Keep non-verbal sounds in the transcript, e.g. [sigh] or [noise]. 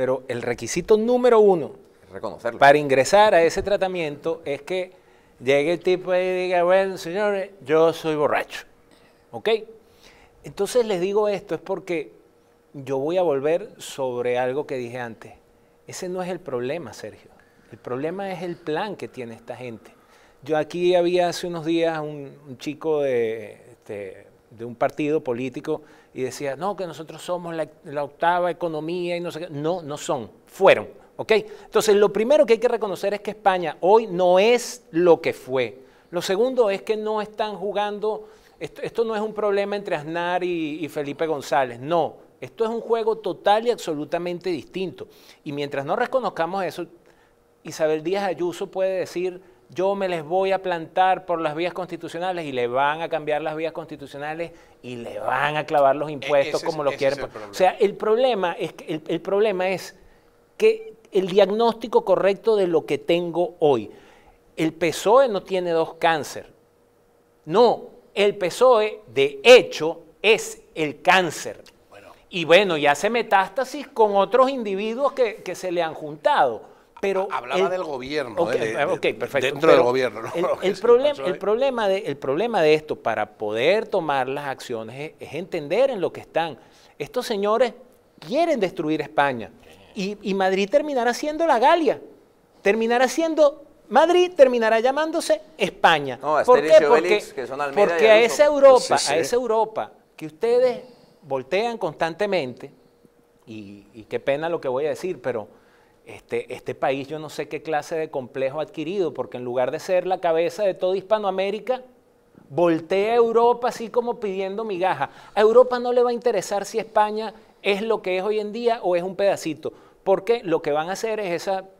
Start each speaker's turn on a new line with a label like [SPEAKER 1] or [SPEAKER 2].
[SPEAKER 1] pero el requisito número uno para ingresar a ese tratamiento es que llegue el tipo y diga, bueno, señores, yo soy borracho. ¿Ok? Entonces les digo esto, es porque yo voy a volver sobre algo que dije antes. Ese no es el problema, Sergio. El problema es el plan que tiene esta gente. Yo aquí había hace unos días un, chico de este, de un partido político y decía, no, que nosotros somos la, octava economía y no sé qué. No, no son, fueron. okay Entonces, lo primero que hay que reconocer es que España hoy no es lo que fue. Lo segundo es que no están jugando, esto, no es un problema entre Aznar y, y Felipe González, no. Esto es un juego total y absolutamente distinto. Y mientras no reconozcamos eso, Isabel Díaz Ayuso puede decir yo me les voy a plantar por las vías constitucionales y le van a cambiar las vías constitucionales y le van a clavar los e-, impuestos como lo quieren. O sea, el problema es que el, problema es que el diagnóstico correcto de lo que tengo hoy. El PSOE no tiene dos cáncer. No, el PSOE de hecho es el cáncer. Y bueno, ya hace metástasis con otros individuos que se le han juntado. Pero Hablaba del gobierno. Eh, ah, dentro del gobierno. El, [laughs] problema de, el problema de esto para poder tomar las acciones es, entender en lo que están. Estos señores quieren destruir España. Y, Madrid terminará siendo la Galia. Terminará siendo. Madrid terminará llamándose España. No, ¿Por qué? Porque, que son porque a esa Europa, a esa Europa que ustedes voltean constantemente, y qué pena lo que voy a decir, pero este, este, país yo no sé qué clase de complejo ha adquirido, porque en lugar de ser la cabeza de toda Hispanoamérica, voltea a Europa así como pidiendo migaja. A Europa no le va a interesar si España es lo que es hoy en día o es un pedacito, porque lo que van a hacer es esa